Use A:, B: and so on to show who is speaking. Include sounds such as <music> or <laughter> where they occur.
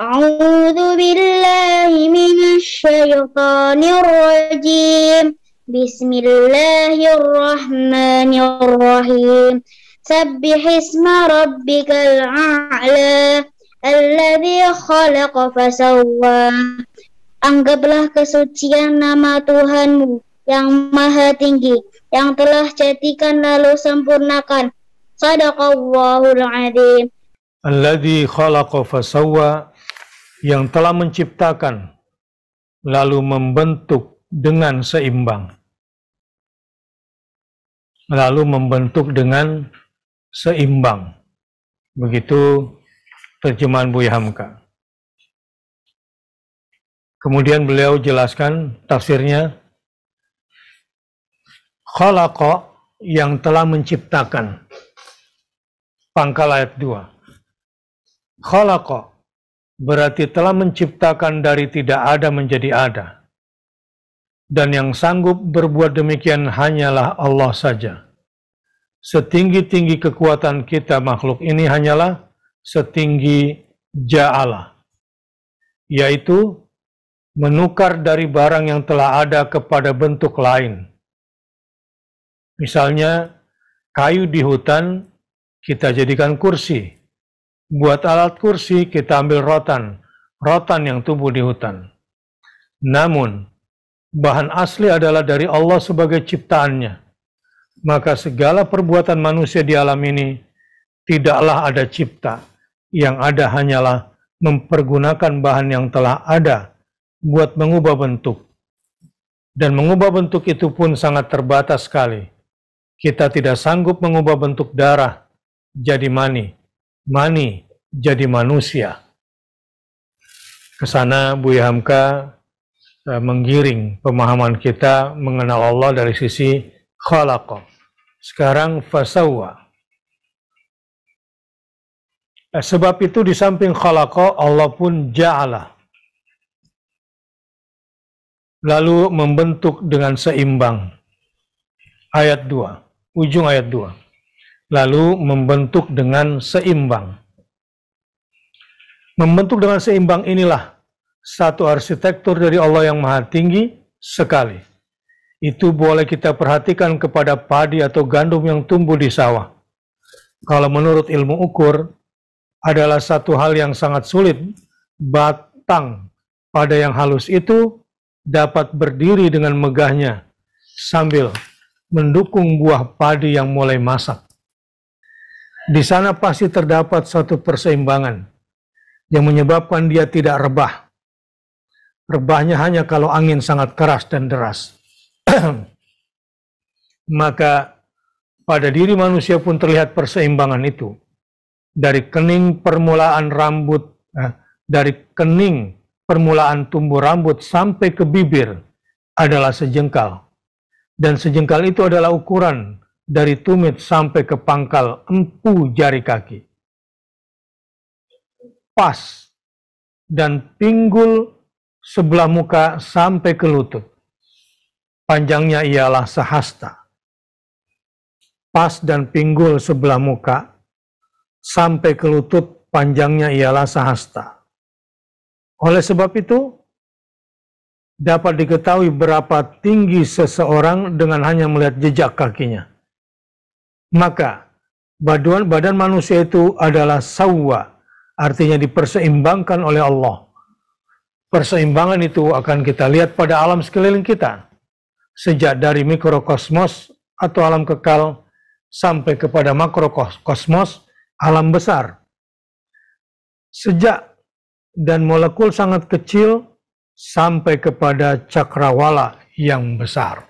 A: أعوذ بالله من الشيطان الرجيم بسم الله الرحمن الرحيم سبح اسم ربك الأعلى الذي خلق فسوى Anggaplah kesucian nama Tuhanmu yang maha tinggi, yang telah jadikan lalu sempurnakan. Sadaqallahul azim.
B: Alladhi khalaqa fasawwa yang telah menciptakan lalu membentuk dengan seimbang. Lalu membentuk dengan seimbang. Begitu terjemahan Buya Hamka. Kemudian beliau jelaskan tafsirnya khalaqa yang telah menciptakan. Pangkal ayat 2. Khalaqa berarti telah menciptakan dari tidak ada menjadi ada. Dan yang sanggup berbuat demikian hanyalah Allah saja. Setinggi-tinggi kekuatan kita makhluk ini hanyalah setinggi ja'ala, yaitu menukar dari barang yang telah ada kepada bentuk lain. Misalnya, kayu di hutan kita jadikan kursi, Buat alat kursi kita ambil rotan, rotan yang tumbuh di hutan. Namun, bahan asli adalah dari Allah sebagai ciptaannya. Maka segala perbuatan manusia di alam ini tidaklah ada cipta. Yang ada hanyalah mempergunakan bahan yang telah ada buat mengubah bentuk. Dan mengubah bentuk itu pun sangat terbatas sekali. Kita tidak sanggup mengubah bentuk darah jadi mani mani jadi manusia. Kesana sana Buya Hamka eh, menggiring pemahaman kita mengenal Allah dari sisi khalaqah. Sekarang fasawa. Eh, sebab itu di samping khalaqa Allah pun ja'ala. Lalu membentuk dengan seimbang. Ayat 2, ujung ayat 2 lalu membentuk dengan seimbang. Membentuk dengan seimbang inilah satu arsitektur dari Allah yang Maha Tinggi sekali. Itu boleh kita perhatikan kepada padi atau gandum yang tumbuh di sawah. Kalau menurut ilmu ukur, adalah satu hal yang sangat sulit. Batang pada yang halus itu dapat berdiri dengan megahnya sambil mendukung buah padi yang mulai masak. Di sana pasti terdapat satu perseimbangan yang menyebabkan dia tidak rebah. Rebahnya hanya kalau angin sangat keras dan deras. <clears throat> Maka pada diri manusia pun terlihat perseimbangan itu. Dari kening permulaan rambut, eh, dari kening permulaan tumbuh rambut sampai ke bibir adalah sejengkal. Dan sejengkal itu adalah ukuran dari tumit sampai ke pangkal empu jari kaki. Pas dan pinggul sebelah muka sampai ke lutut. Panjangnya ialah sehasta. Pas dan pinggul sebelah muka sampai ke lutut panjangnya ialah sehasta. Oleh sebab itu, dapat diketahui berapa tinggi seseorang dengan hanya melihat jejak kakinya. Maka badan badan manusia itu adalah sawa, artinya diperseimbangkan oleh Allah. Perseimbangan itu akan kita lihat pada alam sekeliling kita, sejak dari mikrokosmos atau alam kekal sampai kepada makrokosmos alam besar. Sejak dan molekul sangat kecil sampai kepada cakrawala yang besar.